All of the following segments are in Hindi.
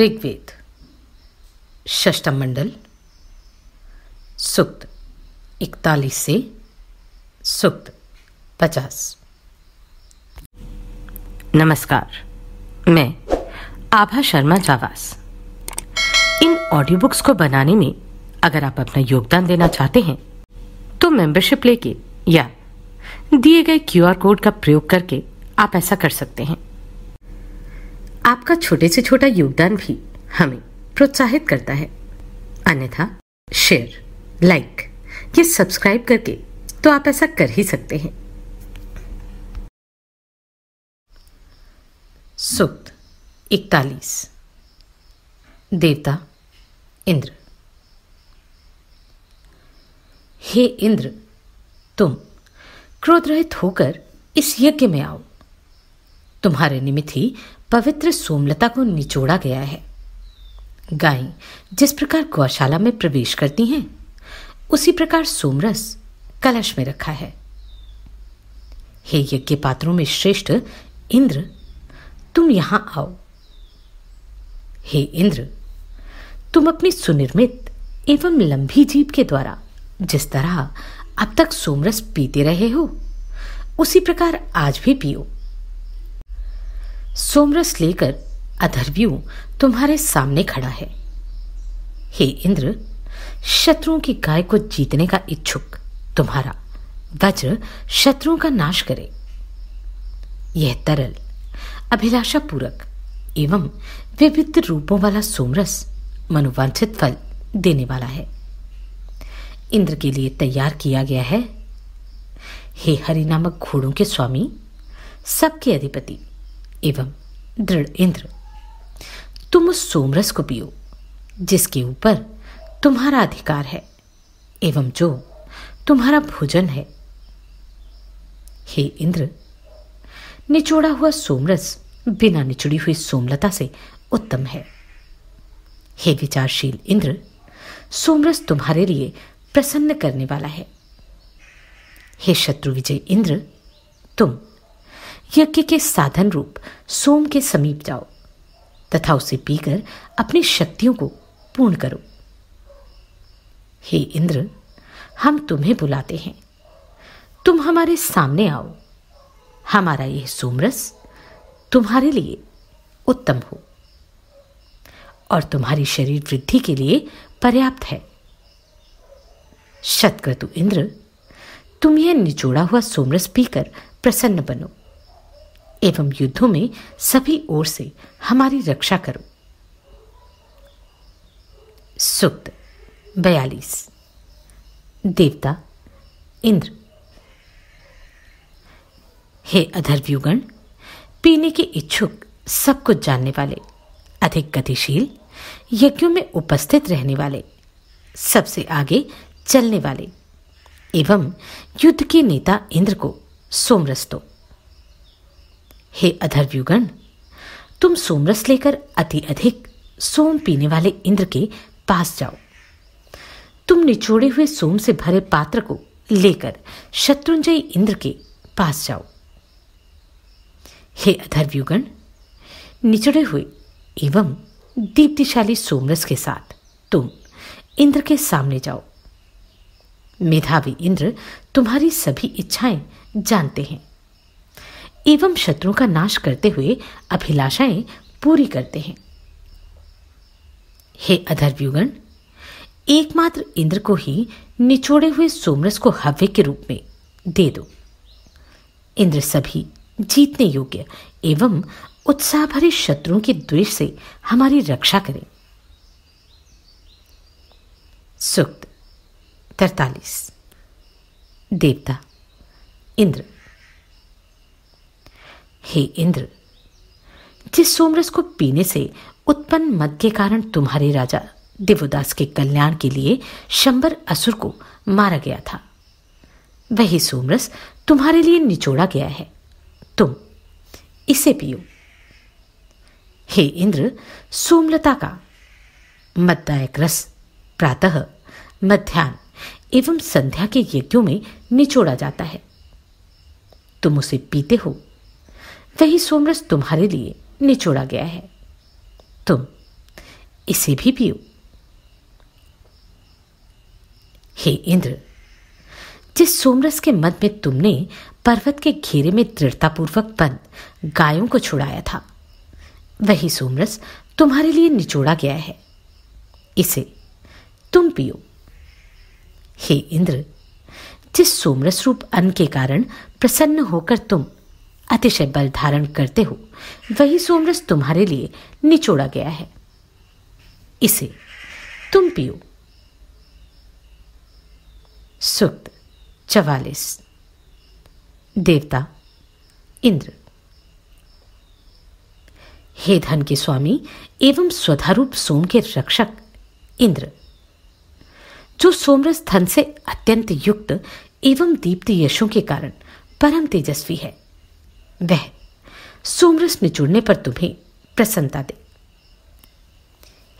ऋग्वेद षष्टम मंडल सुक्त इकतालीस से सुक्त पचास नमस्कार मैं आभा शर्मा जावास इन ऑडियो बुक्स को बनाने में अगर आप अपना योगदान देना चाहते हैं तो मेंबरशिप लेके या दिए गए क्यूआर कोड का प्रयोग करके आप ऐसा कर सकते हैं आपका छोटे से छोटा योगदान भी हमें प्रोत्साहित करता है अन्यथा शेयर लाइक या सब्सक्राइब करके तो आप ऐसा कर ही सकते हैं सूक्त इकतालीस देवता इंद्र हे इंद्र तुम क्रोध रहित होकर इस यज्ञ में आओ तुम्हारे निमित्त ही पवित्र सोमलता को निचोड़ा गया है गायें जिस प्रकार गौशाला में प्रवेश करती हैं उसी प्रकार सोमरस कलश में रखा है हे यज्ञ पात्रों में श्रेष्ठ इंद्र तुम यहां आओ हे इंद्र तुम अपनी सुनिर्मित एवं लंबी जीप के द्वारा जिस तरह अब तक सोमरस पीते रहे हो उसी प्रकार आज भी पियो सोमरस लेकर अधर्व्यू तुम्हारे सामने खड़ा है हे इंद्र शत्रुओं की गाय को जीतने का इच्छुक तुम्हारा वज्र शत्रुओं का नाश करे यह तरल अभिलाषा पूरक एवं विविध रूपों वाला सोमरस मनोवांछित फल देने वाला है इंद्र के लिए तैयार किया गया है हे हरि नामक घोड़ों के स्वामी सबके अधिपति एवं दृढ़ इंद्र तुम उस सोमरस को पियो जिसके ऊपर तुम्हारा अधिकार है एवं जो तुम्हारा भोजन है हे इंद्र निचोड़ा हुआ सोमरस बिना निचुड़ी हुई सोमलता से उत्तम है हे विचारशील इंद्र सोमरस तुम्हारे लिए प्रसन्न करने वाला है हे शत्रु विजय इंद्र तुम यज्ञ के साधन रूप सोम के समीप जाओ तथा उसे पीकर अपनी शक्तियों को पूर्ण करो हे इंद्र हम तुम्हें बुलाते हैं तुम हमारे सामने आओ हमारा यह सोमरस तुम्हारे लिए उत्तम हो और तुम्हारी शरीर वृद्धि के लिए पर्याप्त है शतक्रतु इंद्र तुम यह निचोड़ा हुआ सोमरस पीकर प्रसन्न बनो एवं युद्धों में सभी ओर से हमारी रक्षा करो सुक्त बयालीस देवता इंद्र हे अधर्व्युगण पीने के इच्छुक सब कुछ जानने वाले अधिक गतिशील यज्ञों में उपस्थित रहने वाले सबसे आगे चलने वाले एवं युद्ध के नेता इंद्र को सोमरस दो हे अधर्व्युगण तुम सोमरस लेकर अति अधिक सोम पीने वाले इंद्र के पास जाओ तुम निचोड़े हुए सोम से भरे पात्र को लेकर शत्रुंजय इंद्र के पास जाओ हे अधर्व्युगण निचड़े हुए एवं दीप्तिशाली सोमरस के साथ तुम इंद्र के सामने जाओ मेधावी इंद्र तुम्हारी सभी इच्छाएं जानते हैं एवं शत्रुओं का नाश करते हुए अभिलाषाएं पूरी करते हैं हे अधर्व्यूगण एकमात्र इंद्र को ही निचोड़े हुए सोमरस को हव्य के रूप में दे दो इंद्र सभी जीतने योग्य एवं उत्साह भरे शत्रुओं के द्वेष से हमारी रक्षा करें सुक्त तरतालीस देवता इंद्र हे इंद्र जिस सोमरस को पीने से उत्पन्न मद के कारण तुम्हारे राजा देवोदास के कल्याण के लिए शंबर असुर को मारा गया था वही सोमरस तुम्हारे लिए निचोड़ा गया है तुम इसे पियो हे इंद्र सोमलता का मददायक रस प्रातः मध्यान्ह एवं संध्या के यज्ञों में निचोड़ा जाता है तुम उसे पीते हो वही सोमरस तुम्हारे लिए निचोड़ा गया है तुम इसे भी पियो हे इंद्र जिस सोमरस के मद में तुमने पर्वत के घेरे में दृढ़तापूर्वक बंद गायों को छुड़ाया था वही सोमरस तुम्हारे लिए निचोड़ा गया है इसे तुम पियो हे इंद्र जिस सोमरस रूप अन्न के कारण प्रसन्न होकर तुम अतिशय बल धारण करते हो वही सोमरस तुम्हारे लिए निचोड़ा गया है इसे तुम पियो सुक्त चवालिस देवता इंद्र हे धन के स्वामी एवं स्वधारूप सोम के रक्षक इंद्र जो सोमरस धन से अत्यंत युक्त एवं दीप्त यशों के कारण परम तेजस्वी है वह सोमरस में जुड़ने पर तुम्हें प्रसन्नता दे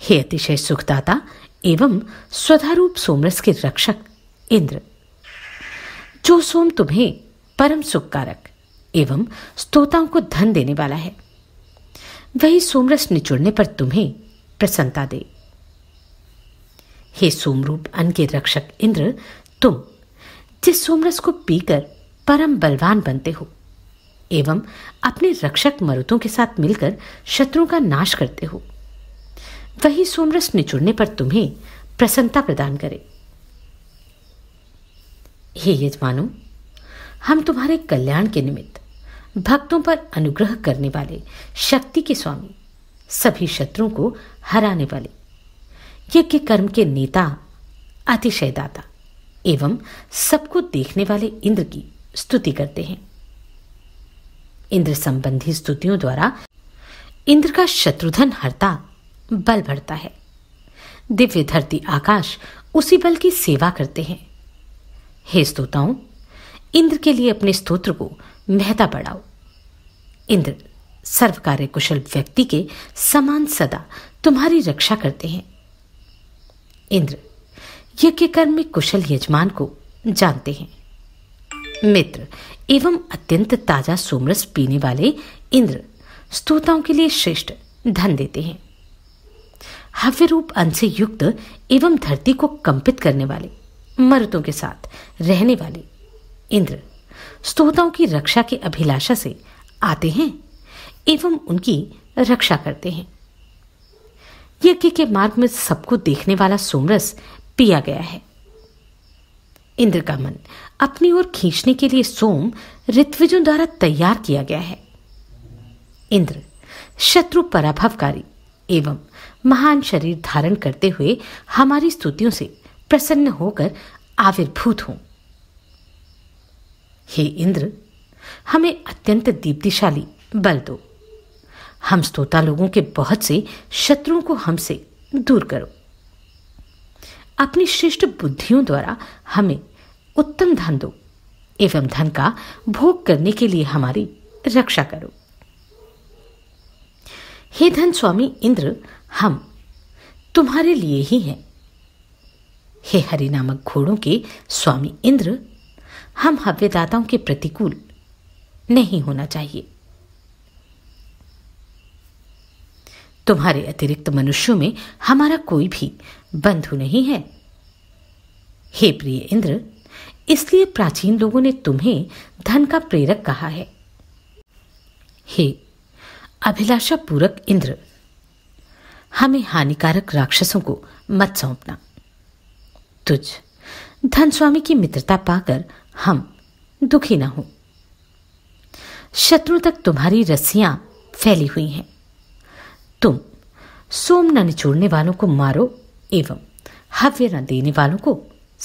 हे अतिशय सुखदाता एवं स्वधारूप सोमरस के रक्षक इंद्र जो सोम तुम्हें परम सुखकारक एवं स्तोताओं को धन देने वाला है वही सोमरस निचुड़ने पर तुम्हें प्रसन्नता दे हे सोमरूप अन के रक्षक इंद्र तुम जिस सोमरस को पीकर परम बलवान बनते हो एवं अपने रक्षक मरुतों के साथ मिलकर शत्रु का नाश करते हो वही सोमरस निचुड़ने पर तुम्हें प्रसन्नता प्रदान करे हे यजमानों हम तुम्हारे कल्याण के निमित्त भक्तों पर अनुग्रह करने वाले शक्ति के स्वामी सभी शत्रुओं को हराने वाले यज्ञ कर्म के नेता अतिशयदाता एवं सबको देखने वाले इंद्र की स्तुति करते हैं इंद्र संबंधी स्तुतियों द्वारा इंद्र का शत्रुधन हरता बल बढ़ता है दिव्य धरती आकाश उसी बल की सेवा करते हैं हे स्तोताओं इंद्र के लिए अपने स्तोत्र को महता बढ़ाओ इंद्र सर्व कार्य कुशल व्यक्ति के समान सदा तुम्हारी रक्षा करते हैं इंद्र यज्ञ कर्म में कुशल यजमान को जानते हैं मित्र एवं अत्यंत ताजा सोमरस पीने वाले इंद्र स्तोताओं के लिए श्रेष्ठ धन देते हैं हव्य रूप अंश से युक्त एवं धरती को कंपित करने वाले मरुतों के साथ रहने वाले इंद्र स्तोताओं की रक्षा की अभिलाषा से आते हैं एवं उनकी रक्षा करते हैं यज्ञ के मार्ग में सबको देखने वाला सोमरस पिया गया है इंद्र का मन अपनी ओर खींचने के लिए सोम ऋत्विजों द्वारा तैयार किया गया है इंद्र शत्रु पराभवकारी एवं महान शरीर धारण करते हुए हमारी स्तुतियों से प्रसन्न होकर आविर्भूत हों हे इंद्र हमें अत्यंत दीप्तिशाली बल दो हम स्तोता लोगों के बहुत से शत्रुओं को हमसे दूर करो अपनी श्रेष्ठ बुद्धियों द्वारा हमें उत्तम धन दो एवं धन का भोग करने के लिए हमारी रक्षा करो हे धन स्वामी इंद्र हम तुम्हारे लिए ही हैं हे हरि नामक घोड़ों के स्वामी इंद्र हम हव्यदाताओं के प्रतिकूल नहीं होना चाहिए तुम्हारे अतिरिक्त मनुष्यों में हमारा कोई भी बंधु नहीं है हे प्रिय इंद्र इसलिए प्राचीन लोगों ने तुम्हें धन का प्रेरक कहा है हे अभिलाषा पूरक इंद्र हमें हानिकारक राक्षसों को मत सौंपना तुझ धन स्वामी की मित्रता पाकर हम दुखी न हो शत्रु तक तुम्हारी रस्सियां फैली हुई हैं तुम सोम न निचोड़ने वालों को मारो एवं हव्य न देने वालों को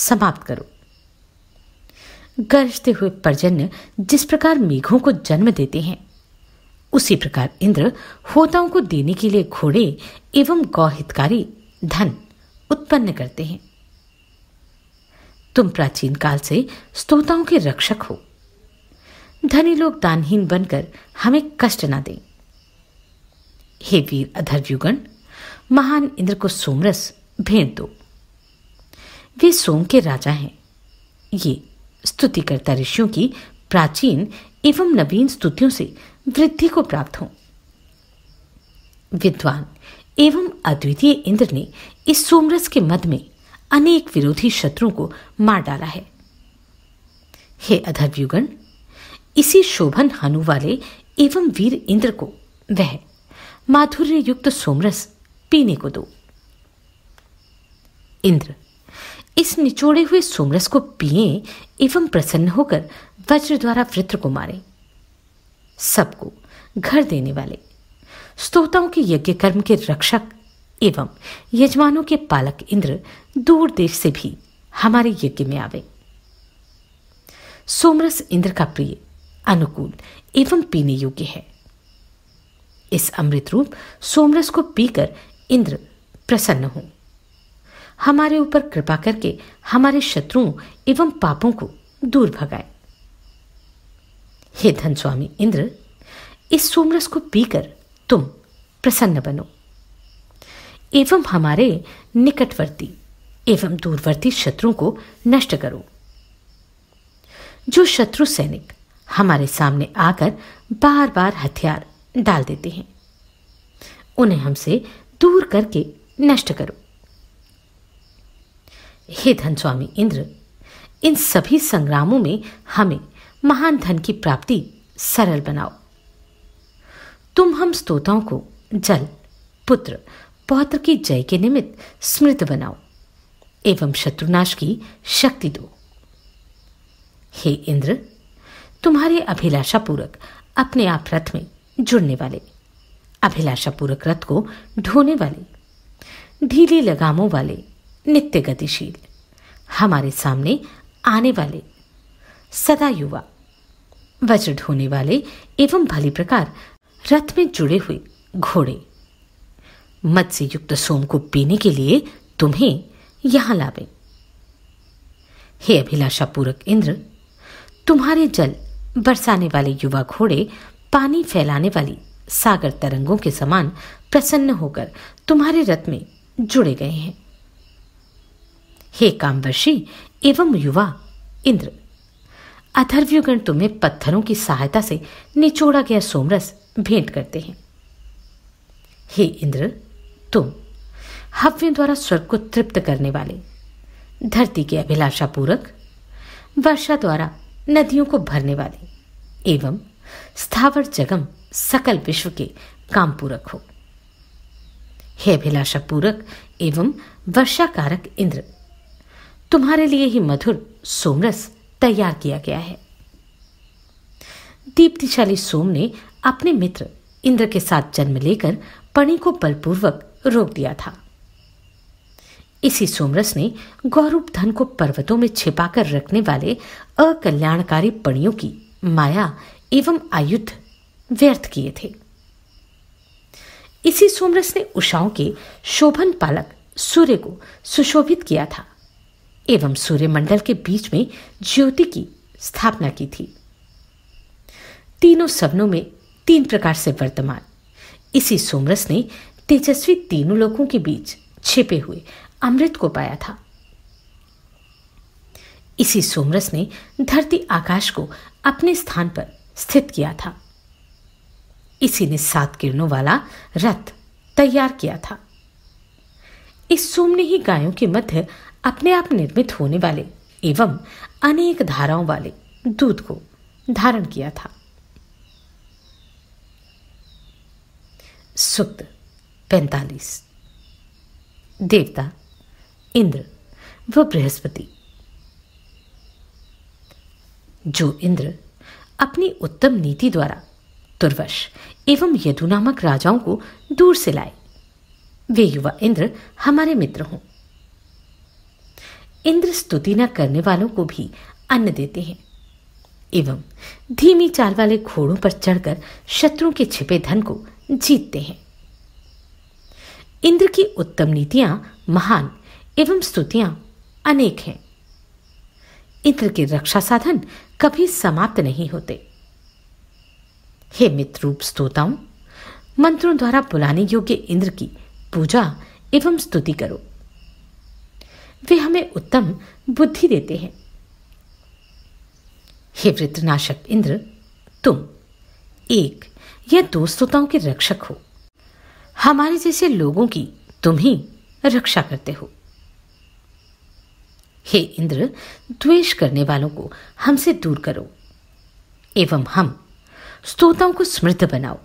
समाप्त करो गरजते हुए पर्जन्य जिस प्रकार मेघों को जन्म देते हैं उसी प्रकार इंद्र होताओं को देने के लिए घोड़े एवं गौहितकारी धन उत्पन्न करते हैं तुम प्राचीन काल से स्तोताओं के रक्षक हो धनी लोग दानहीन बनकर हमें कष्ट ना दें हे वीर अधर्व्युगण महान इंद्र को सोमरस भेंट दो वे सोम के राजा हैं ये स्तुतिकर्ता ऋषियों की प्राचीन एवं नवीन स्तुतियों से वृद्धि को प्राप्त हो विद्वान एवं अद्वितीय इंद्र ने इस सोमरस के मध में अनेक विरोधी शत्रुओं को मार डाला है हे अधर्वयुगण इसी शोभन हनु वाले एवं वीर इंद्र को वह माधुर्य युक्त सोमरस पीने को दो इंद्र इस निचोड़े हुए सोमरस को पिए एवं प्रसन्न होकर वज्र द्वारा वृत्र को मारे सबको घर देने वाले स्तोताओं के यज्ञ कर्म के रक्षक एवं यजमानों के पालक इंद्र दूर देश से भी हमारे यज्ञ में आवे सोमरस इंद्र का प्रिय अनुकूल एवं पीने योग्य है इस अमृत रूप सोमरस को पीकर इंद्र प्रसन्न हों हमारे ऊपर कृपा करके हमारे शत्रुओं एवं पापों को दूर भगाए हे धन स्वामी इंद्र इस सोमरस को पीकर तुम प्रसन्न बनो एवं हमारे निकटवर्ती एवं दूरवर्ती शत्रुओं को नष्ट करो जो शत्रु सैनिक हमारे सामने आकर बार बार हथियार डाल देते हैं उन्हें हमसे दूर करके नष्ट करो हे धन स्वामी इंद्र इन सभी संग्रामों में हमें महान धन की प्राप्ति सरल बनाओ तुम हम स्तोताओं को जल पुत्र पौत्र की जय के निमित्त स्मृत बनाओ एवं शत्रुनाश की शक्ति दो हे इंद्र तुम्हारे अभिलाषा पूर्वक अपने आप रथ में जुड़ने वाले अभिलाषा पूर्वक रथ को ढोने वाले ढीली लगामों वाले नित्य गतिशील हमारे सामने आने वाले सदा युवा वज्र ढोने वाले एवं भली प्रकार रथ में जुड़े हुए घोड़े मत से युक्त सोम को पीने के लिए तुम्हें यहां लावे हे अभिलाषा पूरक इंद्र तुम्हारे जल बरसाने वाले युवा घोड़े पानी फैलाने वाली सागर तरंगों के समान प्रसन्न होकर तुम्हारे रथ में जुड़े गए हैं हे कामवर्षी एवं युवा इंद्र अथर्व्युगण तुम्हें पत्थरों की सहायता से निचोड़ा गया सोमरस भेंट करते हैं हे इंद्र तुम हव्यों द्वारा स्वर्ग को तृप्त करने वाले धरती के अभिलाषा पूरक वर्षा द्वारा नदियों को भरने वाले एवं स्थावर जगम सकल विश्व के काम पूरक हो हे अभिलाषा पूरक एवं वर्षा कारक इंद्र तुम्हारे लिए ही मधुर सोमरस तैयार किया गया है दीप्तिशाली सोम ने अपने मित्र इंद्र के साथ जन्म लेकर पणि को बलपूर्वक रोक दिया था इसी सोमरस ने गौरूप धन को पर्वतों में छिपाकर रखने वाले अकल्याणकारी पणियों की माया एवं आयुध व्यर्थ किए थे इसी सोमरस ने उषाओं के शोभन पालक सूर्य को सुशोभित किया था एवं सूर्यमंडल के बीच में ज्योति की स्थापना की थी तीनों सवनों में तीन प्रकार से वर्तमान इसी सोमरस ने तेजस्वी तीनों लोगों के बीच छिपे हुए अमृत को पाया था इसी सोमरस ने धरती आकाश को अपने स्थान पर स्थित किया था इसी ने सात किरणों वाला रथ तैयार किया था इस सोम ने ही गायों के मध्य अपने आप निर्मित होने वाले एवं अनेक धाराओं वाले दूध को धारण किया था सुक्त पैंतालीस देवता इंद्र व बृहस्पति जो इंद्र अपनी उत्तम नीति द्वारा दुर्वश एवं यदु नामक राजाओं को दूर से लाए वे युवा इंद्र हमारे मित्र हों इंद्र स्तुति न करने वालों को भी अन्न देते हैं एवं धीमी चाल वाले घोड़ों पर चढ़कर शत्रु के छिपे धन को जीतते हैं इंद्र की उत्तम नीतियां महान एवं स्तुतियां अनेक हैं इंद्र के रक्षा साधन कभी समाप्त नहीं होते हे मित्र रूप स्तोताओं मंत्रों द्वारा बुलाने योग्य इंद्र की पूजा एवं स्तुति करो वे हमें उत्तम बुद्धि देते हैं हे वृत्रनाशक इंद्र तुम एक या दो श्रोताओं के रक्षक हो हमारे जैसे लोगों की तुम ही रक्षा करते हो हे इंद्र द्वेष करने वालों को हमसे दूर करो एवं हम स्तोताओं को समृद्ध बनाओ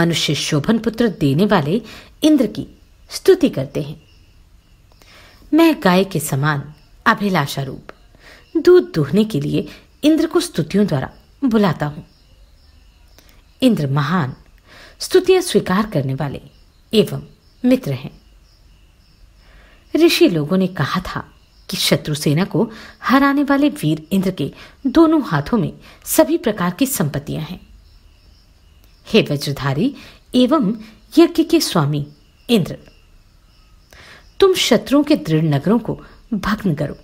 मनुष्य शोभन पुत्र देने वाले इंद्र की स्तुति करते हैं मैं गाय के समान अभिलाषा रूप दूध दूहने के लिए इंद्र को स्तुतियों द्वारा बुलाता हूं इंद्र महान स्तुतियां स्वीकार करने वाले एवं मित्र हैं ऋषि लोगों ने कहा था कि शत्रु सेना को हराने वाले वीर इंद्र के दोनों हाथों में सभी प्रकार की संपत्तियां हैं हे वज्रधारी एवं यज्ञ के स्वामी इंद्र तुम शत्रुओं के दृढ़ नगरों को भग्न करो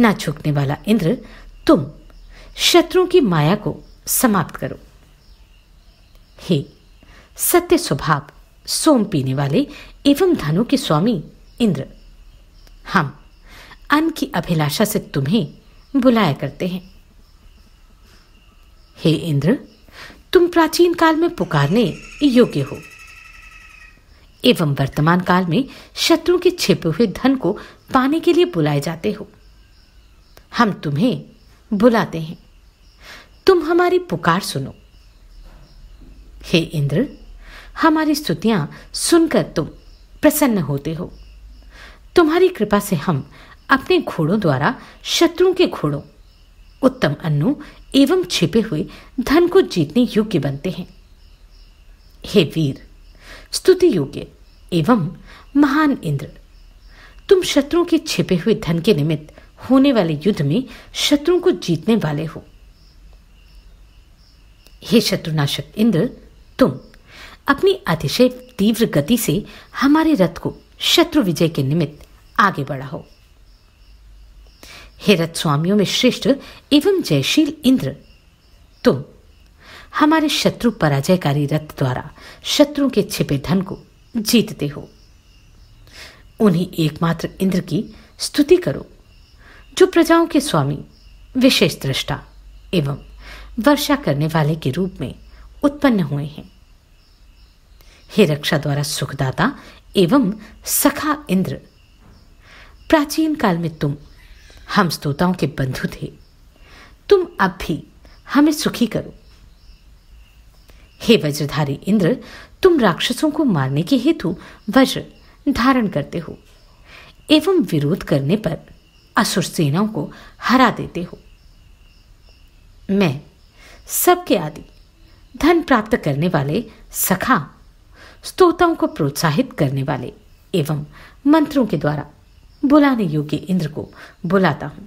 ना झुकने वाला इंद्र तुम शत्रुओं की माया को समाप्त करो हे सत्य स्वभाव सोम पीने वाले एवं धनु के स्वामी इंद्र हम अन्न की अभिलाषा से तुम्हें बुलाया करते हैं हे इंद्र तुम प्राचीन काल में पुकारने योग्य हो एवं वर्तमान काल में शत्रु के छिपे हुए धन को पाने के लिए बुलाए जाते हो हम तुम्हें बुलाते हैं तुम हमारी पुकार सुनो हे इंद्र हमारी स्तुतियां सुनकर तुम प्रसन्न होते हो तुम्हारी कृपा से हम अपने घोड़ों द्वारा शत्रुओं के घोड़ों उत्तम अन्नों एवं छिपे हुए धन को जीतने योग्य बनते हैं हे वीर स्तुति योग्य एवं महान इंद्र तुम शत्रु के छिपे हुए धन के निमित्त होने वाले युद्ध में शत्रु को जीतने वाले हो हे शत्रुनाशक इंद्र तुम अपनी अतिशय तीव्र गति से हमारे रथ को शत्रु विजय के निमित्त आगे बढ़ा हो हे रथ स्वामियों में श्रेष्ठ एवं जयशील इंद्र तुम हमारे शत्रु पराजयकारी रथ द्वारा शत्रु के छिपे धन को जीतते हो उन्हीं एकमात्र इंद्र की स्तुति करो जो प्रजाओं के स्वामी विशेष दृष्टा एवं वर्षा करने वाले के रूप में उत्पन्न हुए हैं हे रक्षा द्वारा सुखदाता एवं सखा इंद्र प्राचीन काल में तुम हम स्तोताओं के बंधु थे तुम अब भी हमें सुखी करो हे वज्रधारी इंद्र तुम राक्षसों को मारने के हेतु वज्र धारण करते हो एवं विरोध करने पर असुर सेनाओं को हरा देते हो मैं सबके आदि धन प्राप्त करने वाले सखा स्तोताओं को प्रोत्साहित करने वाले एवं मंत्रों के द्वारा बुलाने योग्य इंद्र को बुलाता हूं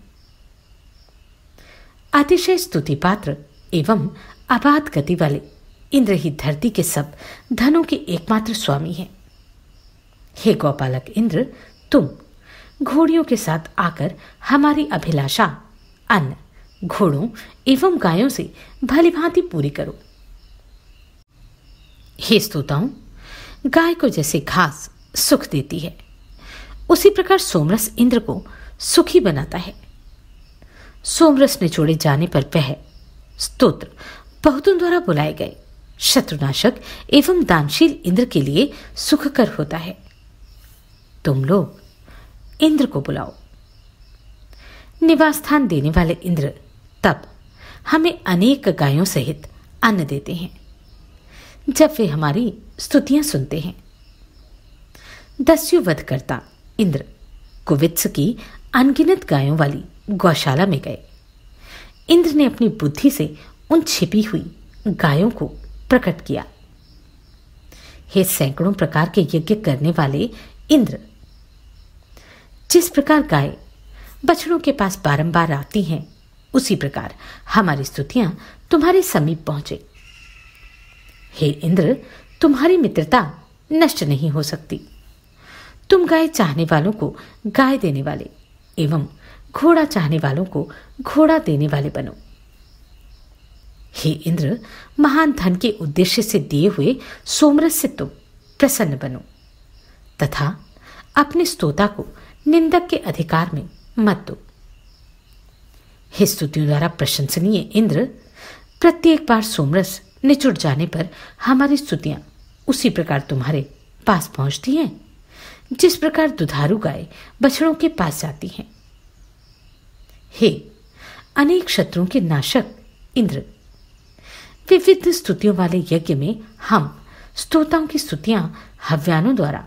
अतिशय स्तुति पात्र एवं अबाध गति वाले इंद्र ही धरती के सब धनों के एकमात्र स्वामी हैं हे गौपालक इंद्र तुम घोड़ियों के साथ आकर हमारी अभिलाषा अन्न घोड़ों एवं गायों से भली भांति पूरी करो हे स्तोताओं गाय को जैसे घास सुख देती है उसी प्रकार सोमरस इंद्र को सुखी बनाता है सोमरस ने छोड़े जाने पर वह स्तोत्र बहुतों द्वारा बुलाए गए शत्रुनाशक एवं दानशील इंद्र के लिए सुखकर होता है तुम लोग इंद्र को बुलाओ निवास स्थान देने वाले इंद्र तब हमें अनेक गायों सहित अन्न देते हैं जब वे हमारी स्तुतियां सुनते हैं दस्यु वध करता इंद्र कुवित्स की अनगिनत गायों वाली गौशाला में गए इंद्र ने अपनी बुद्धि से उन छिपी हुई गायों को प्रकट किया हे सैकड़ों प्रकार के यज्ञ करने वाले इंद्र जिस प्रकार गाय बछड़ों के पास बारंबार आती हैं उसी प्रकार हमारी स्तुतियां तुम्हारे समीप पहुंचे हे इंद्र तुम्हारी मित्रता नष्ट नहीं हो सकती तुम गाय चाहने वालों को गाय देने वाले एवं घोड़ा चाहने वालों को घोड़ा देने वाले बनो हे इंद्र महान धन के उद्देश्य से दिए हुए सोमरस से तुम प्रसन्न बनो तथा अपने स्तोता को निंदक के अधिकार में मत दो हे स्तुतियों द्वारा प्रशंसनीय इंद्र प्रत्येक बार सोमरस निचुट जाने पर हमारी स्तुतियां उसी प्रकार तुम्हारे पास पहुंचती हैं जिस प्रकार दुधारू गाय बछड़ों के पास जाती हैं हे अनेक शत्रुओं के नाशक इंद्र विविध स्तुतियों वाले यज्ञ में हम स्तोताओं की स्तुतियां हव्यानों द्वारा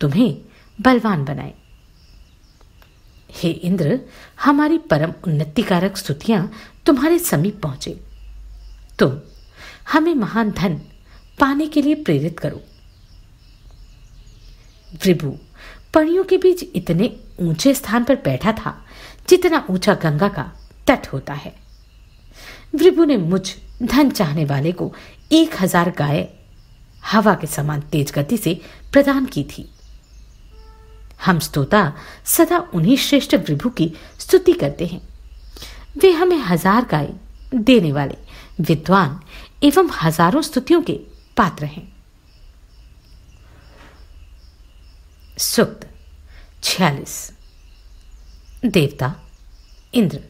तुम्हें बलवान बनाए हे इंद्र हमारी परम उन्नतिकारक स्तुतियां तुम्हारे समीप पहुंचे तुम हमें महान धन पाने के लिए प्रेरित करो वृभु पणियों के बीच इतने ऊंचे स्थान पर बैठा था जितना ऊंचा गंगा का तट होता है विभु ने मुझ धन चाहने वाले को एक हजार गाय हवा के समान तेज गति से प्रदान की थी हम स्तोता सदा उन्हीं श्रेष्ठ विभु की स्तुति करते हैं वे हमें हजार गाय देने वाले विद्वान एवं हजारों स्तुतियों के पात्र हैं सुक्त छियालीस देवता इंद्र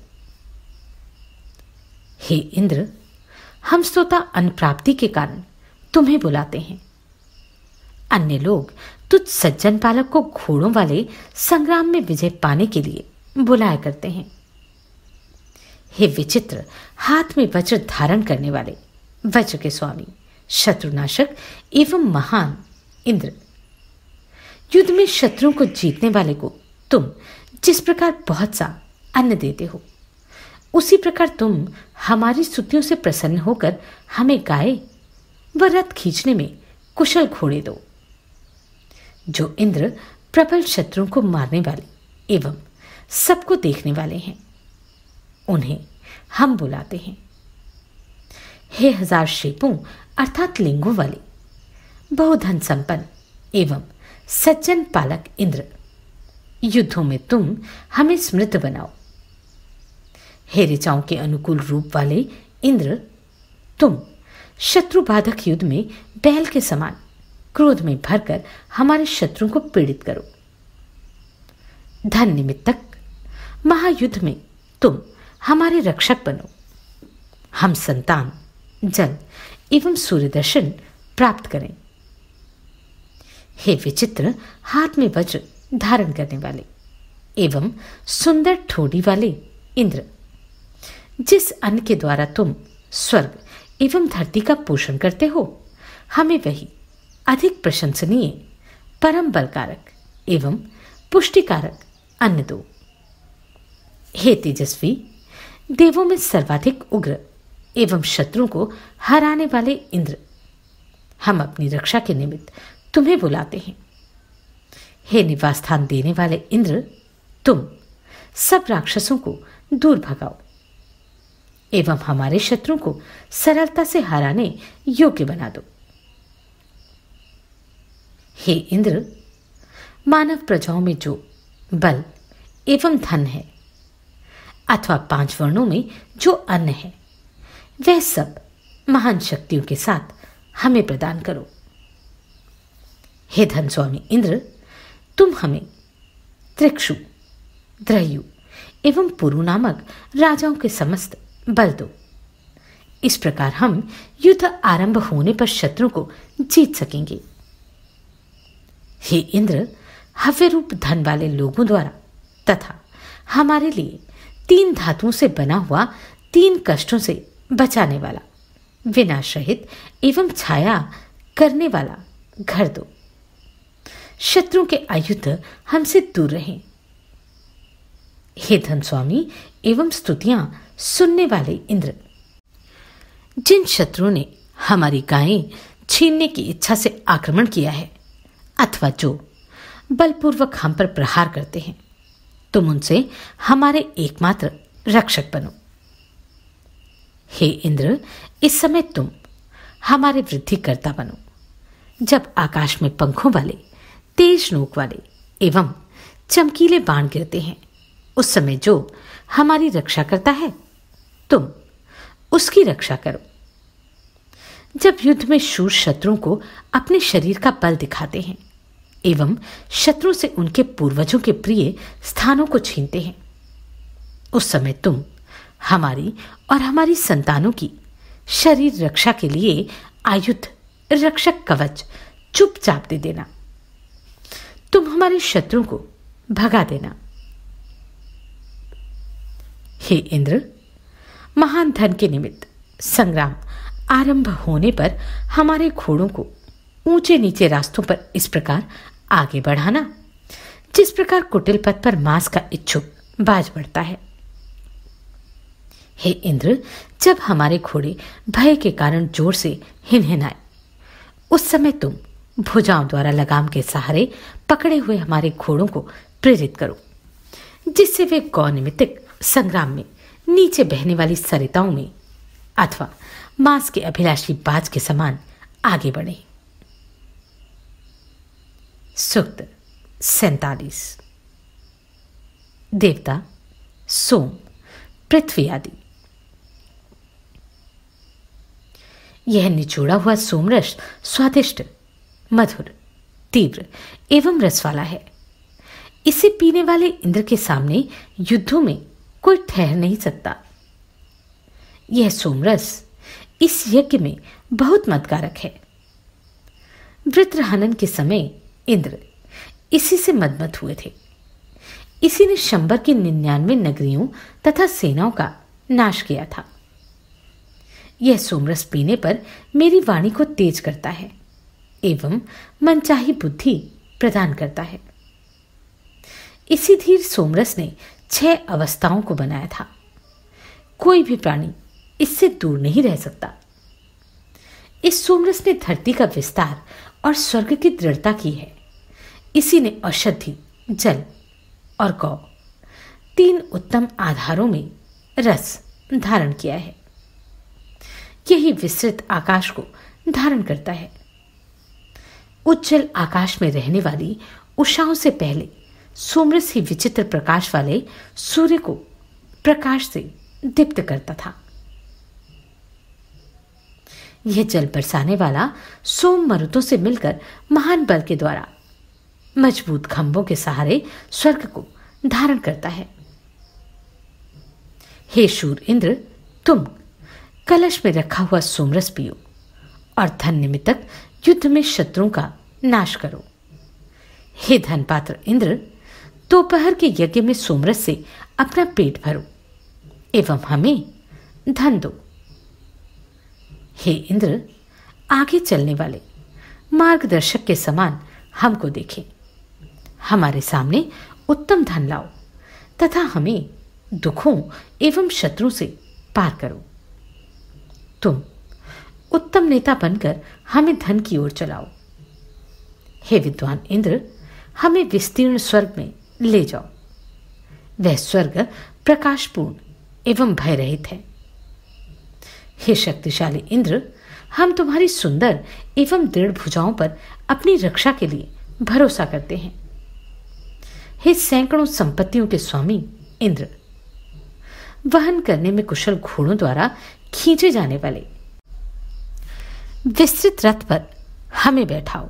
हे इंद्र हम श्रोता अनप्राप्ति के कारण तुम्हें बुलाते हैं अन्य लोग तुझ सज्जन पालक को घोड़ों वाले संग्राम में विजय पाने के लिए बुलाया करते हैं हे विचित्र हाथ में वज्र धारण करने वाले वज्र के स्वामी शत्रुनाशक एवं महान इंद्र युद्ध में शत्रुओं को जीतने वाले को तुम जिस प्रकार बहुत सा अन्न देते हो उसी प्रकार तुम हमारी स्तुतियों से प्रसन्न होकर हमें गाए व रथ खींचने में कुशल घोड़े दो जो इंद्र प्रबल शत्रुओं को मारने वाले एवं सबको देखने वाले हैं उन्हें हम बुलाते हैं हे हजार शेपों अर्थात लिंगों वाले बहुधन संपन्न एवं सज्जन पालक इंद्र युद्धों में तुम हमें स्मृत बनाओ हे ऋचाओं के अनुकूल रूप वाले इंद्र तुम शत्रु बाधक युद्ध में बैल के समान क्रोध में भरकर हमारे शत्रु को पीड़ित करो धन निमित्तक महायुद्ध में तुम हमारे रक्षक बनो हम संतान जल एवं सूर्य दर्शन प्राप्त करें हे विचित्र हाथ में वज्र धारण करने वाले एवं सुंदर ठोड़ी वाले इंद्र जिस अन्न के द्वारा तुम स्वर्ग एवं धरती का पोषण करते हो हमें वही अधिक प्रशंसनीय परम बलकारक एवं पुष्टिकारक अन्न दो हे तेजस्वी देवों में सर्वाधिक उग्र एवं शत्रु को हराने वाले इंद्र हम अपनी रक्षा के निमित्त तुम्हें बुलाते हैं हे निवास स्थान देने वाले इंद्र तुम सब राक्षसों को दूर भगाओ एवं हमारे शत्रु को सरलता से हराने योग्य बना दो हे इंद्र मानव प्रजाओं में जो बल एवं धन है अथवा पांच वर्णों में जो अन्न है वह सब महान शक्तियों के साथ हमें प्रदान करो हे धन स्वामी इंद्र तुम हमें त्रिक्षु द्रयु एवं पुरु नामक राजाओं के समस्त बल दो इस प्रकार हम युद्ध आरंभ होने पर शत्रु को जीत सकेंगे हे इंद्र हव्य रूप धन वाले लोगों द्वारा तथा हमारे लिए तीन धातुओं से बना हुआ तीन कष्टों से बचाने वाला विनाश रहित एवं छाया करने वाला घर दो शत्रु के आयुध हमसे दूर रहें हे धन स्वामी एवं स्तुतियां सुनने वाले इंद्र जिन शत्रुओं ने हमारी गायें छीनने की इच्छा से आक्रमण किया है अथवा जो बलपूर्वक हम पर प्रहार करते हैं तुम उनसे हमारे एकमात्र रक्षक बनो हे इंद्र इस समय तुम हमारे वृद्धिकर्ता बनो जब आकाश में पंखों वाले तेज नोक वाले एवं चमकीले बाण गिरते हैं उस समय जो हमारी रक्षा करता है तुम उसकी रक्षा करो जब युद्ध में शूर शत्रुओं को अपने शरीर का बल दिखाते हैं एवं शत्रु से उनके पूर्वजों के प्रिय स्थानों को छीनते हैं उस समय तुम हमारी और हमारी संतानों की शरीर रक्षा के लिए आयुध रक्षक कवच चुपचाप दे देना तुम हमारे शत्रुओं को भगा देना हे इंद्र महान धन के निमित्त संग्राम आरंभ होने पर हमारे घोड़ों को ऊंचे नीचे रास्तों पर इस प्रकार आगे बढ़ाना जिस प्रकार कुटिल पथ पर मांस का इच्छुक बाज बढ़ता है हे इंद्र जब हमारे घोड़े भय के कारण जोर से हिनहिनाए उस समय तुम भुजाओं द्वारा लगाम के सहारे पकड़े हुए हमारे घोड़ों को प्रेरित करो जिससे वे निमित्त संग्राम में नीचे बहने वाली सरिताओं में अथवा मांस के अभिलाषी बाज के समान आगे बढ़े सुक्त सैतालीस देवता सोम पृथ्वी आदि यह निचोड़ा हुआ सोमरस स्वादिष्ट मधुर तीव्र एवं रस वाला है इसे पीने वाले इंद्र के सामने युद्धों में कोई ठहर नहीं सकता यह सोमरस इस यज्ञ में बहुत मदकारक है वृत्र हनन के समय इंद्र इसी से मदमत हुए थे इसी ने शंबर की निन्यानवे नगरियों तथा सेनाओं का नाश किया था यह सोमरस पीने पर मेरी वाणी को तेज करता है एवं मनचाही बुद्धि प्रदान करता है इसी धीर सोमरस ने छह अवस्थाओं को बनाया था कोई भी प्राणी इससे दूर नहीं रह सकता इस सोमरस ने धरती का विस्तार और स्वर्ग की दृढ़ता की है इसी ने औषधि जल और गौ तीन उत्तम आधारों में रस धारण किया है यही विस्तृत आकाश को धारण करता है उज्जवल आकाश में रहने वाली उषाओं से पहले सोमरस से विचित्र प्रकाश वाले सूर्य को प्रकाश से दीप्त करता था यह जल बरसाने वाला सोम मरुतों से मिलकर महान बल के द्वारा मजबूत खंभों के सहारे स्वर्ग को धारण करता है हे शूर इंद्र तुम कलश में रखा हुआ सोमरस पियो और धन निमित्त युद्ध में शत्रुओं का नाश करो हे धन पात्र इंद्र दोपहर के यज्ञ में सोमरस से अपना पेट भरो एवं हमें धन दो हे इंद्र आगे चलने वाले मार्गदर्शक के समान हमको देखें हमारे सामने उत्तम धन लाओ तथा हमें दुखों एवं शत्रु से पार करो तुम उत्तम नेता बनकर हमें धन की ओर चलाओ हे विद्वान इंद्र हमें विस्तीर्ण स्वर्ग में ले जाओ वह स्वर्ग प्रकाशपूर्ण एवं भय रहित है हे शक्तिशाली इंद्र हम तुम्हारी सुंदर एवं दृढ़ भुजाओं पर अपनी रक्षा के लिए भरोसा करते हैं हे सैकड़ों संपत्तियों के स्वामी इंद्र वहन करने में कुशल घोड़ों द्वारा खींचे जाने वाले विस्तृत रथ पर हमें बैठाओ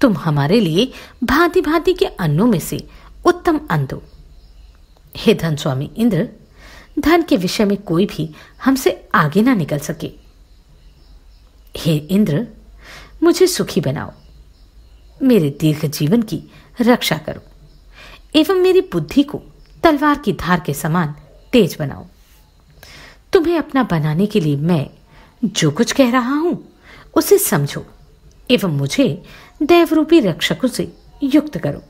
तुम हमारे लिए भांति भांति के अन्नों में से उत्तम अन्न दो हे धन स्वामी इंद्र धन के विषय में कोई भी हमसे आगे ना निकल सके हे इंद्र मुझे सुखी बनाओ मेरे दीर्घ जीवन की रक्षा करो एवं मेरी बुद्धि को तलवार की धार के समान तेज बनाओ तुम्हें अपना बनाने के लिए मैं जो कुछ कह रहा हूं उसे समझो एवं मुझे देवरूपी रक्षकों से युक्त करो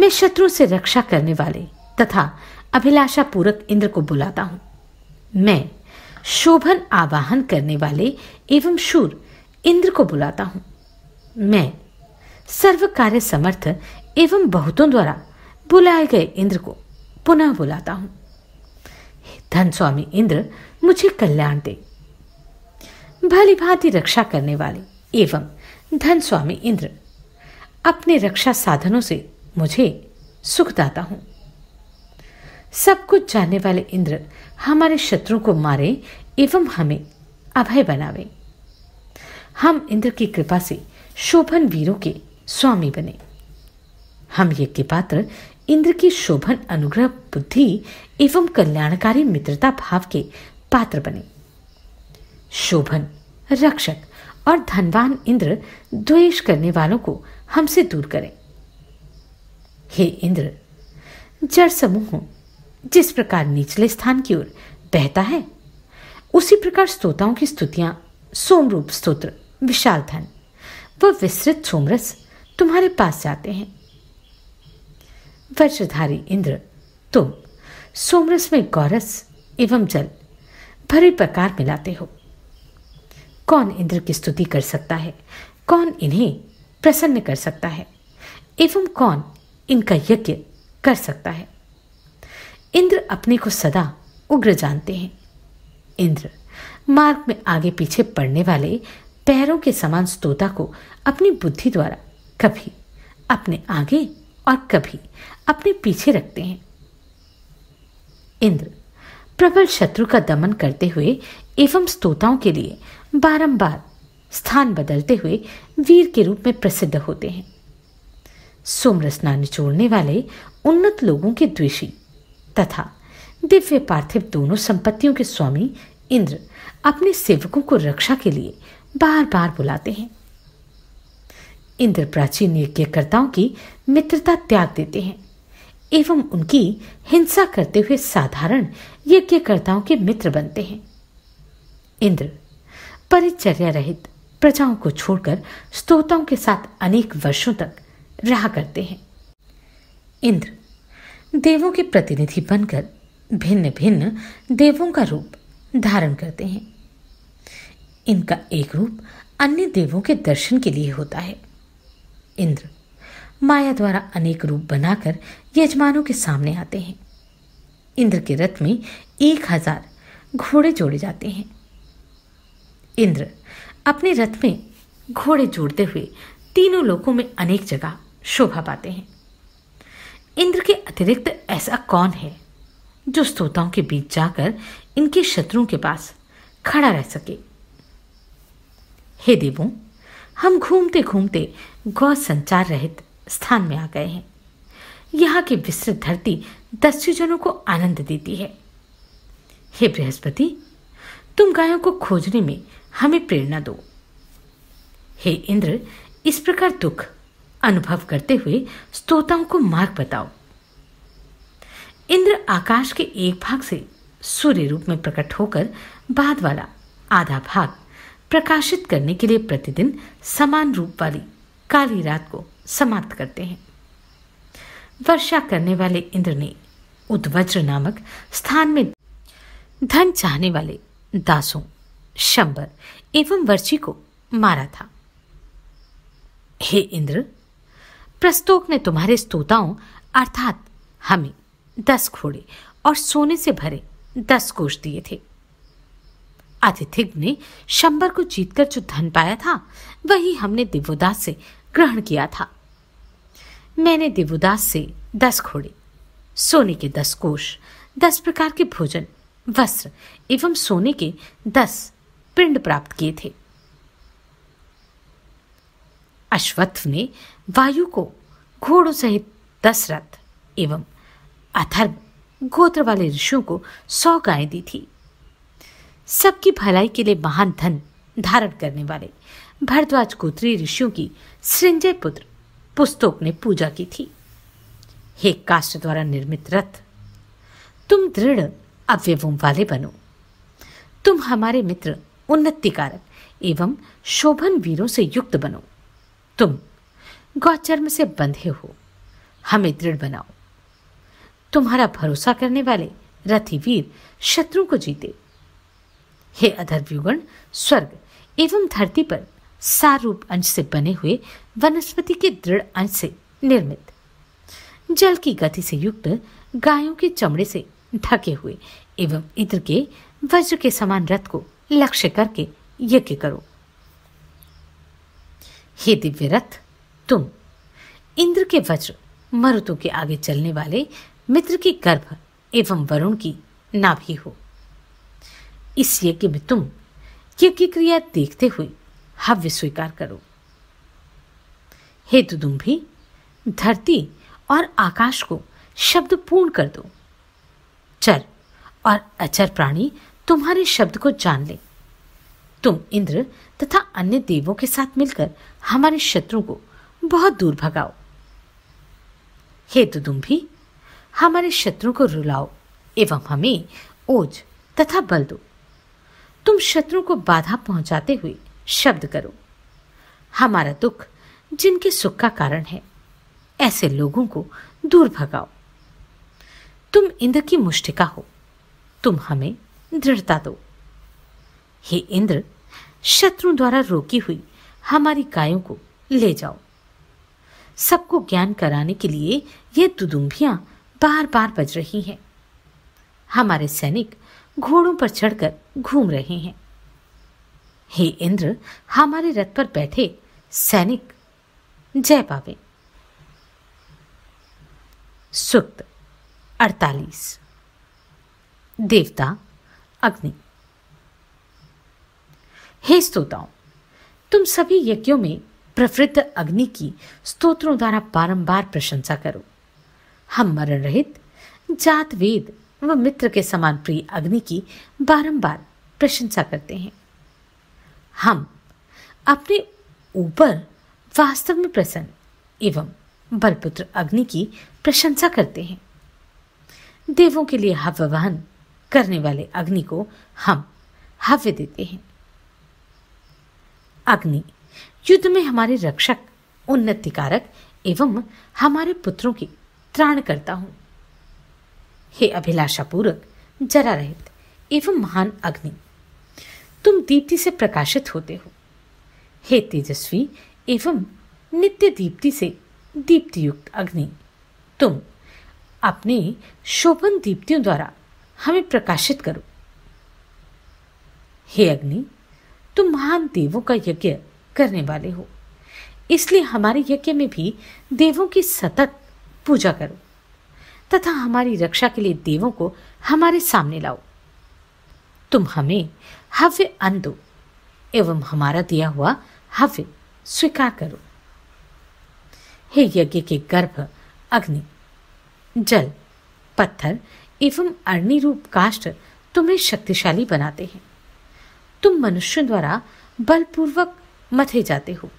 मैं शत्रु से रक्षा करने वाले तथा अभिलाषा पूरक इंद्र को बुलाता हूं मैं शोभन आवाहन करने वाले एवं शूर इंद्र को बुलाता हूं मैं सर्व कार्य समर्थ एवं बहुतों द्वारा बुलाए गए इंद्र को पुनः बुलाता हूं धन स्वामी इंद्र मुझे कल्याण दे भली भांति रक्षा करने वाले एवं धन स्वामी इंद्र अपने रक्षा साधनों से मुझे सुखदाता हूं सब कुछ जानने वाले इंद्र हमारे शत्रु को मारे एवं हमें अभय बनावे हम इंद्र की कृपा से शोभन वीरों के स्वामी बने हम ये के पात्र इंद्र की शोभन अनुग्रह बुद्धि एवं कल्याणकारी मित्रता भाव के पात्र बने शोभन रक्षक और धनवान इंद्र द्वेष करने वालों को हमसे दूर करें हे इंद्र जड़ समूह जिस प्रकार निचले स्थान की ओर बहता है उसी प्रकार स्तोताओं की स्तुतियां सोमरूप स्तोत्र विशाल धन व विस्तृत सोमरस तुम्हारे पास जाते हैं वज्रधारी इंद्र तुम सोमरस में गौरस एवं जल भरे प्रकार मिलाते हो कौन इंद्र की स्तुति कर सकता है कौन इन्हें प्रसन्न कर सकता है एवं कौन इनका यज्ञ कर सकता है इंद्र अपने को सदा उग्र जानते हैं इंद्र मार्ग में आगे पीछे पड़ने वाले पैरों के समान स्तोता को अपनी बुद्धि द्वारा कभी अपने आगे और कभी अपने पीछे रखते हैं इंद्र प्रबल शत्रु का दमन करते हुए एवं स्तोताओं के लिए बारंबार स्थान बदलते हुए वीर के रूप में प्रसिद्ध होते हैं सोमरसना निचोड़ने वाले उन्नत लोगों के द्वेषी तथा दिव्य पार्थिव दोनों संपत्तियों के स्वामी इंद्र अपने सेवकों को रक्षा के लिए बार बार बुलाते हैं इंद्र प्राचीन यज्ञकर्ताओं की मित्रता त्याग देते हैं एवं उनकी हिंसा करते हुए साधारण यज्ञकर्ताओं के मित्र बनते हैं इंद्र परिचर्या रहित प्रजाओं को छोड़कर स्तोताओं के साथ अनेक वर्षों तक रहा करते हैं इंद्र देवों के प्रतिनिधि बनकर भिन्न भिन्न देवों का रूप धारण करते हैं इनका एक रूप अन्य देवों के दर्शन के लिए होता है इंद्र माया द्वारा अनेक रूप बनाकर यजमानों के सामने आते हैं इंद्र के रथ में एक हजार घोड़े जोड़े जाते हैं इंद्र अपने रथ में घोड़े जोड़ते हुए तीनों लोकों में अनेक जगह शोभा पाते हैं इंद्र के अतिरिक्त ऐसा कौन है जो श्रोताओं के बीच जाकर इनके शत्रुओं के पास खड़ा रह सके हे देवों हम घूमते घूमते गौ संचार रहित स्थान में आ गए हैं यहाँ की विस्तृत धरती दस्युजनों को आनंद देती है हे बृहस्पति तुम गायों को खोजने में हमें प्रेरणा दो हे इंद्र इस प्रकार दुख अनुभव करते हुए स्तोताओं को मार्ग बताओ इंद्र आकाश के एक भाग से सूर्य रूप में प्रकट होकर बाद वाला आधा भाग प्रकाशित करने के लिए प्रतिदिन समान रूप वाली काली रात को समाप्त करते हैं वर्षा करने वाले इंद्र ने उद्वज्र नामक स्थान में धन चाहने वाले दासों शंबर एवं वर्ची को मारा था हे इंद्र प्रस्तोक ने तुम्हारे स्तोताओं अर्थात हमें दस घोड़े और सोने से भरे दस कोष दिए थे आतिथिग्न ने शंबर को जीतकर जो धन पाया था वही हमने दिव्योदास से ग्रहण किया था मैंने दिव्योदास से दस घोड़े सोने के दस कोष दस प्रकार के भोजन वस्त्र एवं सोने के दस पिंड प्राप्त किए थे अश्वत्थ ने वायु को घोड़ों सहित दस रथ एवं अथर्व गोत्र वाले ऋषियों को सौ गायें दी थी सबकी भलाई के लिए महान धन धारण करने वाले भरद्वाज गोत्री ऋषियों की सृंजय पुत्र पुस्तोक ने पूजा की थी हे काष्ट द्वारा निर्मित रथ तुम दृढ़ अवयवों वाले बनो तुम हमारे मित्र उन्नति कारक एवं शोभन वीरों से युक्त बनो तुम गौचर्म से बंधे हो हमें दृढ़ बनाओ तुम्हारा भरोसा करने वाले रथिवीर शत्रु को जीते हे अधर्व्युगण स्वर्ग एवं धरती पर सारूप अंश से बने हुए वनस्पति के दृढ़ अंश से निर्मित जल की गति से युक्त गायों के चमड़े से ढके हुए एवं इंद्र के वज्र के समान रथ को लक्ष्य करके यज्ञ करो हे दिव्य रथ तुम इंद्र के वज्र मरुतु के आगे चलने वाले मित्र की गर्भ एवं वरुण की नाभि हो इस यज्ञ में तुम यज्ञ क्रिया देखते हुए हव्य स्वीकार करो हेतु तुम भी धरती और आकाश को शब्द पूर्ण कर दो चर और अचर प्राणी तुम्हारे शब्द को जान ले तुम इंद्र तथा अन्य देवों के साथ मिलकर हमारे शत्रु को बहुत दूर भगाओ हे तो तुम भी हमारे शत्रु को रुलाओ एवं हमें ओज तथा बल दो तुम शत्रु को बाधा पहुंचाते हुए शब्द करो हमारा दुख जिनके सुख का कारण है ऐसे लोगों को दूर भगाओ तुम इंद्र की मुष्टिका हो तुम हमें दृढ़ता दो हे इंद्र शत्रु द्वारा रोकी हुई हमारी गायों को ले जाओ सबको ज्ञान कराने के लिए ये दुदुम्बिया बार बार बज रही हैं हमारे सैनिक घोड़ों पर चढ़कर घूम रहे हैं हे इंद्र हमारे रथ पर बैठे सैनिक जय पावे सुक्त अड़तालीस देवता अग्नि हे स्तोताओं तुम सभी यज्ञों में प्रवृत्त अग्नि की स्तोत्रों द्वारा बारंबार प्रशंसा करो हम मरण रहित जात वेद व मित्र के समान प्रिय अग्नि की बारंबार प्रशंसा करते हैं हम अपने ऊपर वास्तव में प्रसन्न एवं बलपुत्र अग्नि की प्रशंसा करते हैं देवों के लिए हव्य वाहन करने वाले अग्नि को हम हव्य देते हैं अग्नि युद्ध में हमारे रक्षक उन्नति कारक एवं हमारे पुत्रों की त्राण करता हूं हे अभिलाषा पूर्वक जरा रहित एवं महान अग्नि तुम दीप्ति से प्रकाशित होते हो हे तेजस्वी एवं नित्य दीप्ति से दीप्ति युक्त अग्नि तुम अपने शोभन दीप्तियों द्वारा हमें प्रकाशित करो हे अग्नि तुम महान देवों का यज्ञ करने वाले हो इसलिए हमारे यज्ञ में भी देवों की सतत पूजा करो तथा हमारी रक्षा के लिए देवों को हमारे सामने लाओ तुम हमें हव्य अन्न दो एवं हमारा दिया हुआ हव्य स्वीकार करो हे यज्ञ के गर्भ अग्नि जल पत्थर एवं अरणी रूप काष्ट तुम्हें शक्तिशाली बनाते हैं तुम मनुष्यों द्वारा बलपूर्वक मथे जाते हो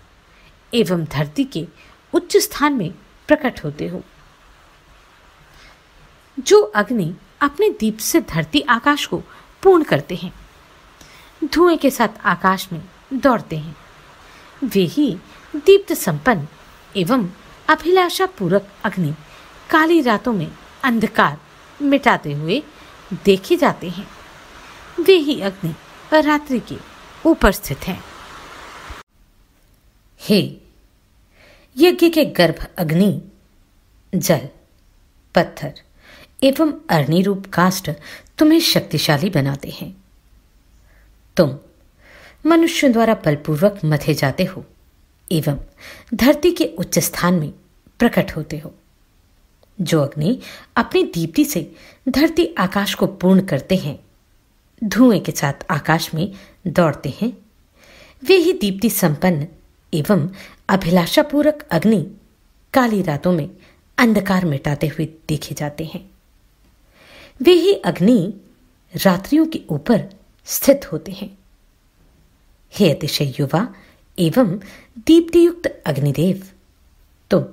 एवं धरती के उच्च स्थान में प्रकट होते हो जो अग्नि अपने दीप से धरती आकाश को पूर्ण करते हैं धुएं के साथ आकाश में दौड़ते हैं वे ही दीप्त संपन्न एवं अभिलाषा पूरक अग्नि काली रातों में अंधकार मिटाते हुए देखे जाते हैं वे ही अग्नि रात्रि के ऊपर स्थित हैं हे यज्ञ के गर्भ अग्नि जल पत्थर एवं अरणी रूप काष्ट तुम्हें शक्तिशाली बनाते हैं तुम मनुष्यों द्वारा बलपूर्वक मथे जाते हो एवं धरती के उच्च स्थान में प्रकट होते हो जो अग्नि अपनी दीप्ति से धरती आकाश को पूर्ण करते हैं धुएं के साथ आकाश में दौड़ते हैं वे ही दीप्ति संपन्न एवं अभिलाषापूर्वक अग्नि काली रातों में अंधकार मिटाते हुए देखे जाते हैं वे ही अग्नि रात्रियों के ऊपर स्थित होते हैं हे अतिशय युवा एवं दीप्तियुक्त अग्निदेव तुम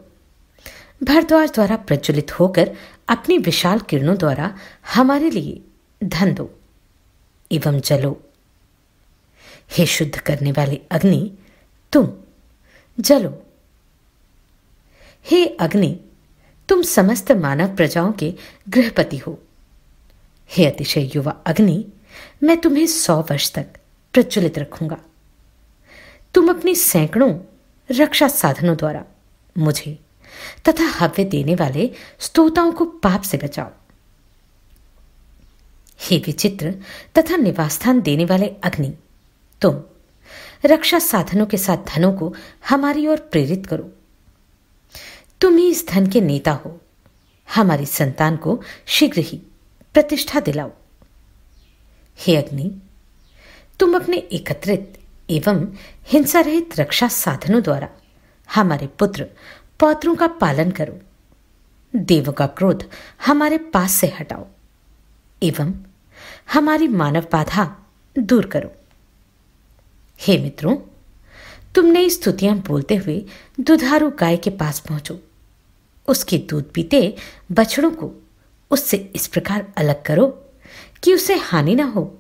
भरद्वाज द्वारा प्रज्वलित होकर अपनी विशाल किरणों द्वारा हमारे लिए धन दो एवं जलो हे शुद्ध करने वाले अग्नि तुम जलो हे अग्नि तुम समस्त मानव प्रजाओं के गृहपति हो हे अतिशय युवा अग्नि मैं तुम्हें सौ वर्ष तक प्रज्वलित रखूंगा तुम अपनी सैकड़ों रक्षा साधनों द्वारा मुझे तथा हव्य देने वाले स्तोताओं को पाप से बचाओ हे विचित्र तथा स्थान देने वाले अग्नि तुम रक्षा साधनों के साथ धनों को हमारी ओर प्रेरित करो तुम ही इस धन के नेता हो हमारी संतान को शीघ्र ही प्रतिष्ठा दिलाओ हे अग्नि तुम अपने एकत्रित एवं हिंसा रहित रक्षा साधनों द्वारा हमारे पुत्र पौत्रों का पालन करो देवों का क्रोध हमारे पास से हटाओ एवं हमारी मानव बाधा दूर करो हे मित्रों तुमने स्तुतियां बोलते हुए दुधारू गाय के पास पहुंचो उसके दूध पीते बछड़ों को उससे इस प्रकार अलग करो कि उसे हानि ना हो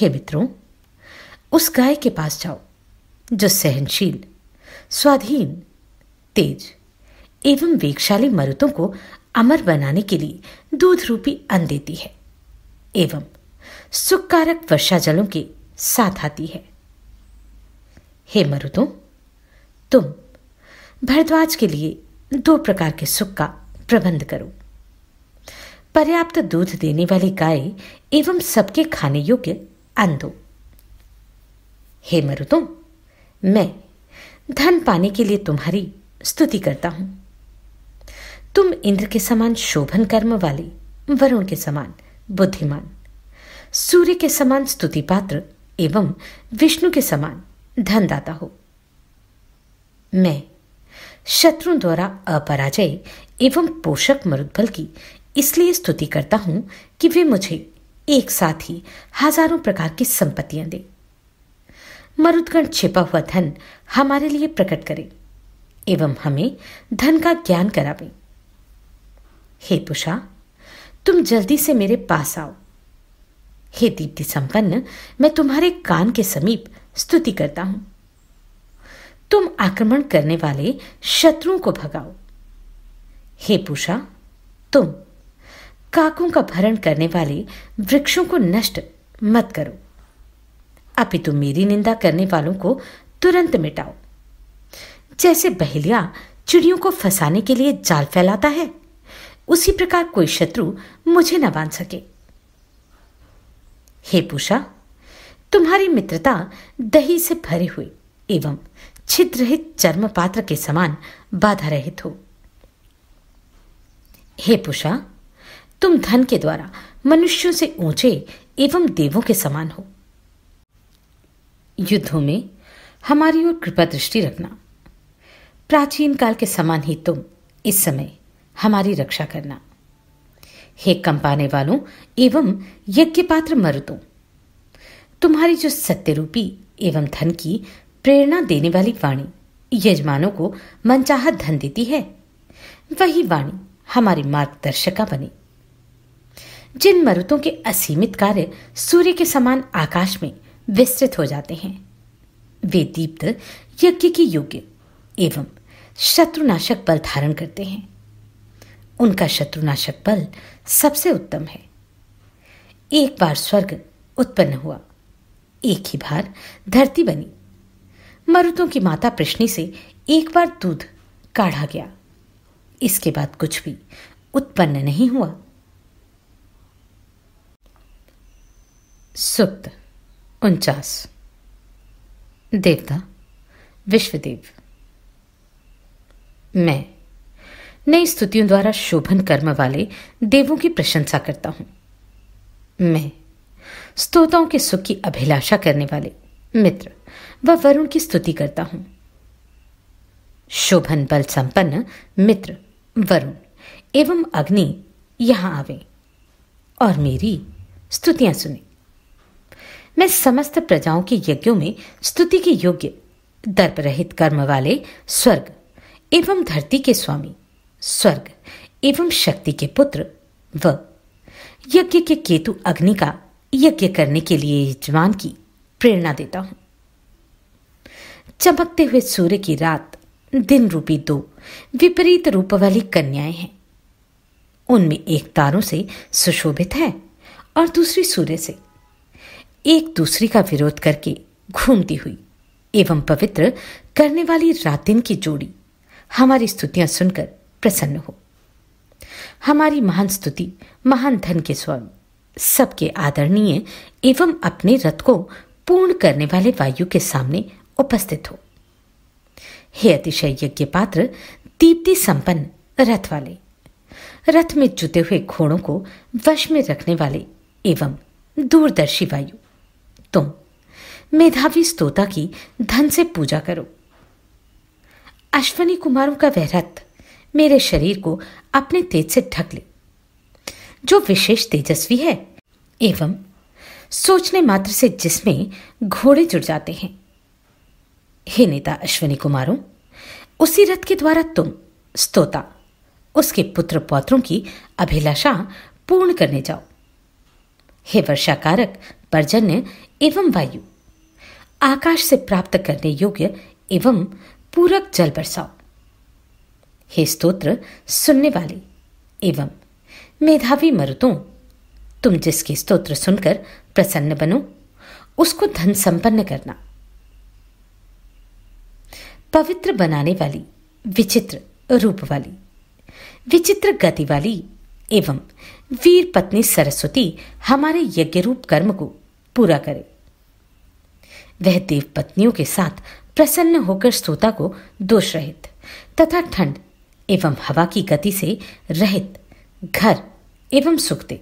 हे मित्रों उस गाय के पास जाओ जो सहनशील स्वाधीन तेज एवं वेगशाली मरुतों को अमर बनाने के लिए दूध रूपी अन्न देती है एवं सुखकारक वर्षा जलों के साथ आती है हे मरुतों तुम भरद्वाज के लिए दो प्रकार के सुख का प्रबंध करो पर्याप्त दूध देने वाली गाय एवं सबके खाने योग्य अन्न दो हे मरुदों मैं धन पाने के लिए तुम्हारी स्तुति करता हूं तुम इंद्र के समान शोभन कर्म वाले वरुण के समान बुद्धिमान सूर्य के समान स्तुति पात्र एवं विष्णु के समान धनदाता हो मैं शत्रु द्वारा अपराजय एवं पोषक मरुद्बल की इसलिए स्तुति करता हूं कि वे मुझे एक साथ ही हजारों प्रकार की संपत्तियां दें मरुदगण छिपा हुआ धन हमारे लिए प्रकट करें एवं हमें धन का ज्ञान करावे हे पुषा तुम जल्दी से मेरे पास आओ हे दीप्ति संपन्न मैं तुम्हारे कान के समीप स्तुति करता हूं तुम आक्रमण करने वाले शत्रुओं को भगाओ हे पुषा तुम काकों का भरण करने वाले वृक्षों को नष्ट मत करो अपितु मेरी निंदा करने वालों को तुरंत मिटाओ जैसे बहेलिया चिड़ियों को फंसाने के लिए जाल फैलाता है उसी प्रकार कोई शत्रु मुझे न बांध सके हे पूषा तुम्हारी मित्रता दही से भरे हुए एवं छिद्रहित चर्म पात्र के समान बाधा रहित हो हे पुषा तुम धन के द्वारा मनुष्यों से ऊंचे एवं देवों के समान हो युद्धों में हमारी ओर कृपा दृष्टि रखना प्राचीन काल के समान ही तुम इस समय हमारी रक्षा करना हे कंपाने वालों एवं यज्ञ पात्र मरुदों तुम्हारी जो सत्य रूपी एवं धन की प्रेरणा देने वाली वाणी यजमानों को मनचाहा धन देती है वही वाणी हमारी मार्गदर्शिका बने जिन मरुतों के असीमित कार्य सूर्य के समान आकाश में विस्तृत हो जाते हैं वे दीप्त यज्ञ की योग्य एवं शत्रुनाशक बल धारण करते हैं उनका शत्रुनाशक बल सबसे उत्तम है एक बार स्वर्ग उत्पन्न हुआ एक ही बार धरती बनी मरुतों की माता प्रश्नी से एक बार दूध काढ़ा गया इसके बाद कुछ भी उत्पन्न नहीं हुआ सुप्त उनचास देवता विश्वदेव मैं नई स्तुतियों द्वारा शोभन कर्म वाले देवों की प्रशंसा करता हूं मैं स्तोताओं के सुख की अभिलाषा करने वाले मित्र व वरुण की स्तुति करता हूं शोभन बल संपन्न मित्र वरुण एवं अग्नि यहां आवे और मेरी स्तुतियां सुने मैं समस्त प्रजाओं के यज्ञों में स्तुति के योग्य दर्प रहित कर्म वाले स्वर्ग एवं धरती के स्वामी स्वर्ग एवं शक्ति के पुत्र व यज्ञ के केतु अग्नि का यज्ञ करने के लिए यजमान की प्रेरणा देता हूं चमकते हुए सूर्य की रात दिन रूपी दो विपरीत रूप वाली कन्याएं हैं उनमें एक तारों से सुशोभित है और दूसरी सूर्य से एक दूसरी का विरोध करके घूमती हुई एवं पवित्र करने वाली रातिन की जोड़ी हमारी स्तुतियां सुनकर प्रसन्न हो हमारी महान स्तुति महान धन के स्वामी सबके आदरणीय एवं अपने रथ को पूर्ण करने वाले वायु के सामने उपस्थित हो हे अतिशय यज्ञ पात्र दीप्ति संपन्न रथ वाले रथ में जुते हुए घोड़ों को वश में रखने वाले एवं दूरदर्शी वायु तुम मेधावी स्तोता की धन से पूजा करो अश्वनी कुमारों का वह रथ मेरे शरीर को अपने तेज से ढक ले जो विशेष तेजस्वी है एवं सोचने मात्र से जिसमें घोड़े जुड़ जाते हैं हे नेता अश्वनी कुमारों उसी रथ के द्वारा तुम स्तोता उसके पुत्र पौत्रों की अभिलाषा पूर्ण करने जाओ हे वर्षाकारक पर्जन्य एवं वायु आकाश से प्राप्त करने योग्य एवं पूरक जल बरसाओ हे स्तोत्र सुनने वाले एवं मेधावी मरुतों तुम जिसके स्तोत्र सुनकर प्रसन्न बनो उसको धन संपन्न करना पवित्र बनाने वाली विचित्र रूप वाली विचित्र गति वाली एवं वीर पत्नी सरस्वती हमारे यज्ञ रूप कर्म को पूरा करे वह देव पत्नियों के साथ प्रसन्न होकर श्रोता को दोष रहित तथा ठंड एवं हवा की गति से रहित घर एवं सुख दे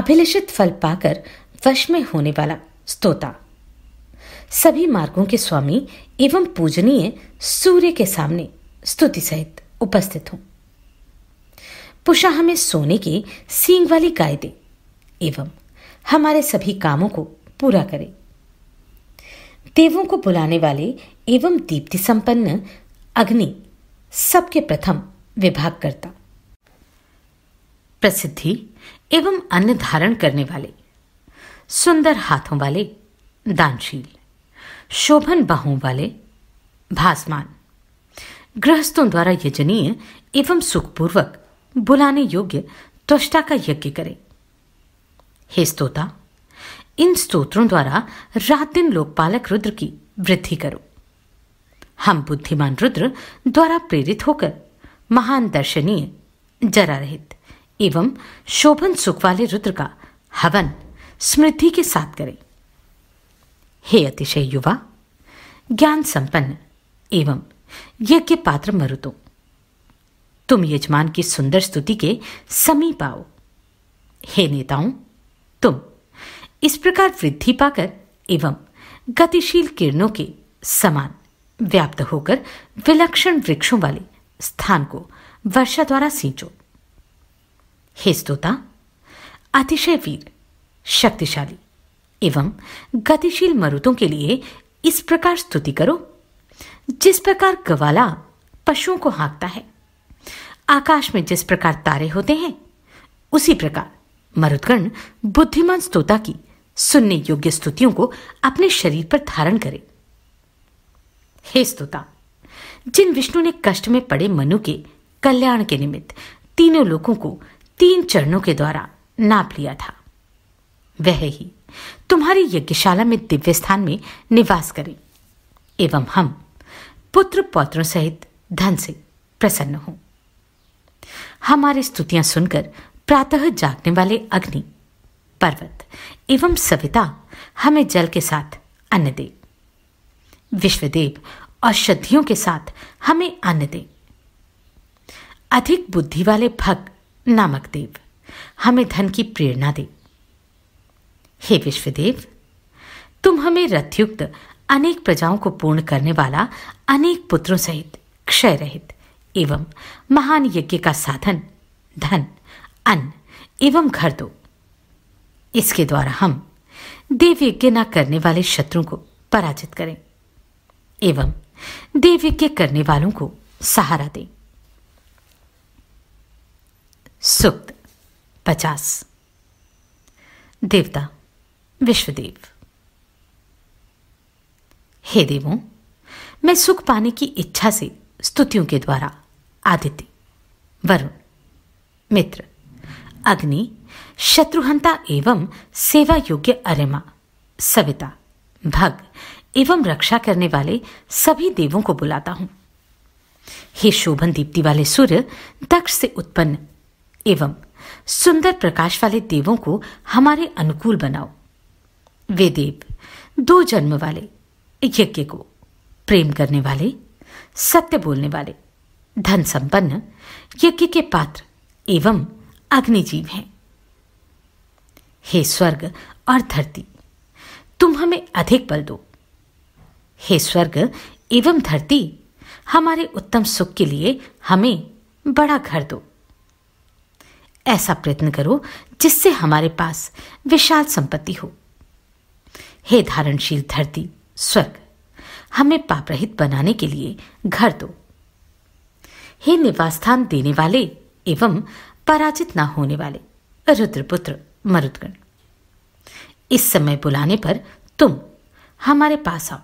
अभिलषित फल पाकर वश में होने वाला स्तोता सभी मार्गों के स्वामी एवं पूजनीय सूर्य के सामने स्तुति सहित उपस्थित हों पुषा हमें सोने के सींग वाली गाय दे एवं हमारे सभी कामों को पूरा करें देवों को बुलाने वाले एवं दीप्ति संपन्न अग्नि सबके प्रथम विभाग करता प्रसिद्धि एवं अन्न धारण करने वाले सुंदर हाथों वाले दानशील शोभन बाहों वाले भासमान गृहस्थों द्वारा यजनीय एवं सुखपूर्वक बुलाने योग्य त्वष्टा का यज्ञ करें हे स्तोता इन स्तोत्रों द्वारा रात दिन लोकपालक रुद्र की वृद्धि करो हम बुद्धिमान रुद्र द्वारा प्रेरित होकर महान दर्शनीय जरा रहित एवं शोभन सुख वाले रुद्र का हवन स्मृति के साथ करें हे अतिशय युवा ज्ञान संपन्न एवं यज्ञ पात्र मरुतो तुम यजमान की सुंदर स्तुति के समीप आओ हे नेताओं तुम इस प्रकार वृद्धि पाकर एवं गतिशील किरणों के समान व्याप्त होकर विलक्षण वृक्षों वाले स्थान को वर्षा द्वारा सींचो हे स्तोता अतिशय वीर शक्तिशाली एवं गतिशील मरुतों के लिए इस प्रकार स्तुति करो जिस प्रकार गवाला पशुओं को हाँकता है आकाश में जिस प्रकार तारे होते हैं उसी प्रकार मरुदगण बुद्धिमान स्तोता की सुनने योग्य स्तुतियों को अपने शरीर पर धारण करें हे स्तुता जिन विष्णु ने कष्ट में पड़े मनु के कल्याण के निमित्त तीनों लोगों को तीन चरणों के द्वारा नाप लिया था वह ही तुम्हारी यज्ञशाला में दिव्य स्थान में निवास करें एवं हम पुत्र पौत्रों सहित धन से प्रसन्न हों हमारी स्तुतियां सुनकर प्रातः जागने वाले अग्नि पर्वत एवं सविता हमें जल के साथ अन्न दे विश्वदेव औषधियों के साथ हमें अन्न दे अधिक बुद्धि वाले भग नामक देव हमें धन की प्रेरणा दे हे विश्वदेव तुम हमें रथयुक्त अनेक प्रजाओं को पूर्ण करने वाला अनेक पुत्रों सहित क्षय रहित एवं महान यज्ञ का साधन धन अन्न एवं घर दो इसके द्वारा हम देव यज्ञ न करने वाले शत्रु को पराजित करें एवं देव यज्ञ करने वालों को सहारा दें सुक्त पचास देवता विश्वदेव हे देवों मैं सुख पाने की इच्छा से स्तुतियों के द्वारा आदित्य वरुण मित्र अग्नि शत्रुहंता एवं सेवा योग्य अरेमा सविता भग एवं रक्षा करने वाले सभी देवों को बुलाता हूं हे शोभन दीप्ति वाले सूर्य दक्ष से उत्पन्न एवं सुंदर प्रकाश वाले देवों को हमारे अनुकूल बनाओ वे देव दो जन्म वाले यज्ञ को प्रेम करने वाले सत्य बोलने वाले धन संपन्न यज्ञ के पात्र एवं अग्निजीव हैं हे स्वर्ग और धरती तुम हमें अधिक बल दो हे स्वर्ग एवं धरती हमारे उत्तम सुख के लिए हमें बड़ा घर दो ऐसा प्रयत्न करो जिससे हमारे पास विशाल संपत्ति हो हे धारणशील धरती स्वर्ग हमें पापरहित बनाने के लिए घर दो हे निवास स्थान देने वाले एवं पराजित ना होने वाले रुद्रपुत्र मरुदगण इस समय बुलाने पर तुम हमारे पास आओ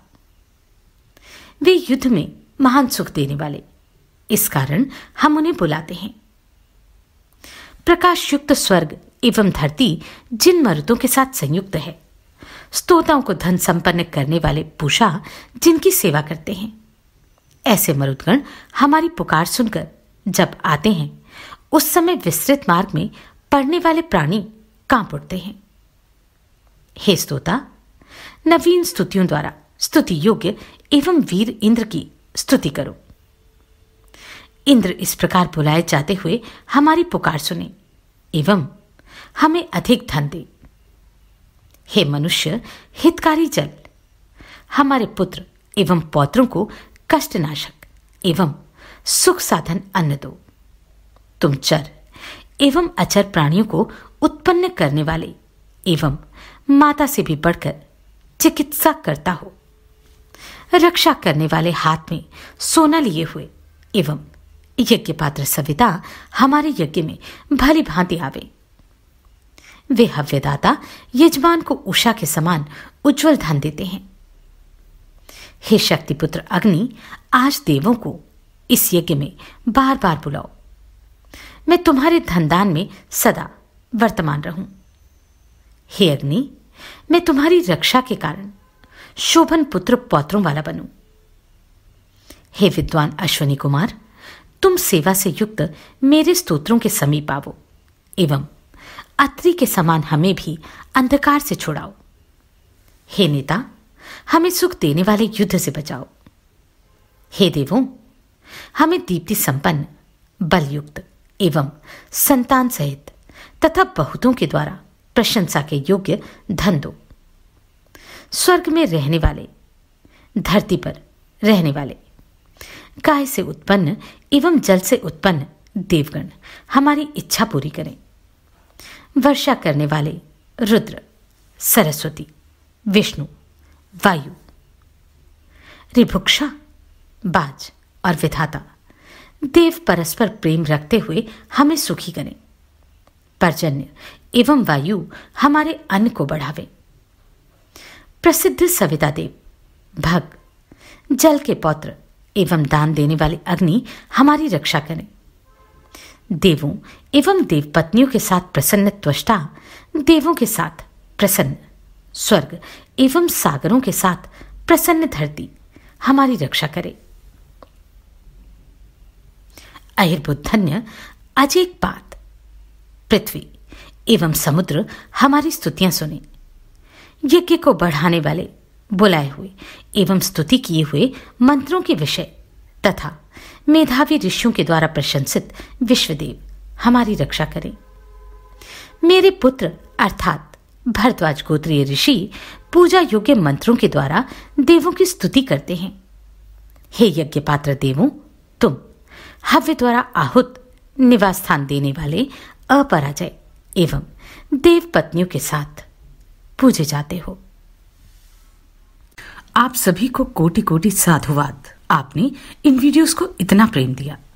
वे युद्ध में महान सुख देने वाले इस कारण हम उन्हें बुलाते हैं प्रकाश युक्त स्वर्ग एवं धरती जिन मरुदों के साथ संयुक्त है स्तोताओं को धन संपन्न करने वाले पूषा जिनकी सेवा करते हैं ऐसे मरुदगण हमारी पुकार सुनकर जब आते हैं उस समय विस्तृत मार्ग में पड़ने वाले प्राणी कांप उठते हैं हे स्तोता नवीन स्तुतियों द्वारा स्तुति योग्य एवं वीर इंद्र की स्तुति करो इंद्र इस प्रकार बुलाए जाते हुए हमारी पुकार सुने एवं हमें अधिक धन दे हे मनुष्य हितकारी जल हमारे पुत्र एवं पौत्रों को कष्टनाशक एवं सुख साधन अन्न दो तुम चर एवं अचर प्राणियों को उत्पन्न करने वाले एवं माता से भी बढ़कर चिकित्सा करता हो रक्षा करने वाले हाथ में सोना लिए हुए एवं यज्ञ पात्र सविता हमारे यज्ञ में भली भांति आवे वे हव्यदाता यजमान को उषा के समान उज्जवल धन देते हैं हे शक्तिपुत्र अग्नि आज देवों को इस यज्ञ में बार बार बुलाओ मैं तुम्हारे धनदान में सदा वर्तमान रहूं हे अग्नि मैं तुम्हारी रक्षा के कारण शोभन पुत्र पौत्रों वाला बनूं हे विद्वान अश्वनी कुमार तुम सेवा से युक्त मेरे स्तोत्रों के समीप आवो एवं अत्रि के समान हमें भी अंधकार से छुड़ाओ हे नेता हमें सुख देने वाले युद्ध से बचाओ हे देवों हमें दीप्ति संपन्न बलयुक्त एवं संतान सहित तथा बहुतों के द्वारा प्रशंसा के योग्य धन दो स्वर्ग में रहने वाले धरती पर रहने वाले गाय से उत्पन्न एवं जल से उत्पन्न देवगण हमारी इच्छा पूरी करें वर्षा करने वाले रुद्र सरस्वती विष्णु वायु रिभुक्षा बाज और विधाता देव परस्पर प्रेम रखते हुए हमें सुखी करें पर्जन्य एवं वायु हमारे अन्न को बढ़ावे प्रसिद्ध सविता देव भग जल के पौत्र एवं दान देने वाली अग्नि हमारी रक्षा करें देवों एवं देव पत्नियों के साथ प्रसन्न त्वष्टा देवों के साथ प्रसन्न स्वर्ग एवं सागरों के साथ प्रसन्न धरती हमारी रक्षा करे अहिर्बुद्धन्य अजेक पात पृथ्वी एवं समुद्र हमारी स्तुतियां सुने यज्ञ को बढ़ाने वाले बुलाए हुए एवं स्तुति किए हुए मंत्रों के विषय तथा मेधावी ऋषियों के द्वारा प्रशंसित विश्वदेव हमारी रक्षा करें मेरे पुत्र अर्थात भरद्वाज गोत्रीय ऋषि पूजा योग्य मंत्रों के द्वारा देवों की स्तुति करते हैं हे यज्ञ पात्र देवों तुम हव्य द्वारा आहुत निवास स्थान देने वाले अपराजय एवं देव पत्नियों के साथ पूजे जाते हो आप सभी को कोटि कोटि साधुवाद आपने इन वीडियोस को इतना प्रेम दिया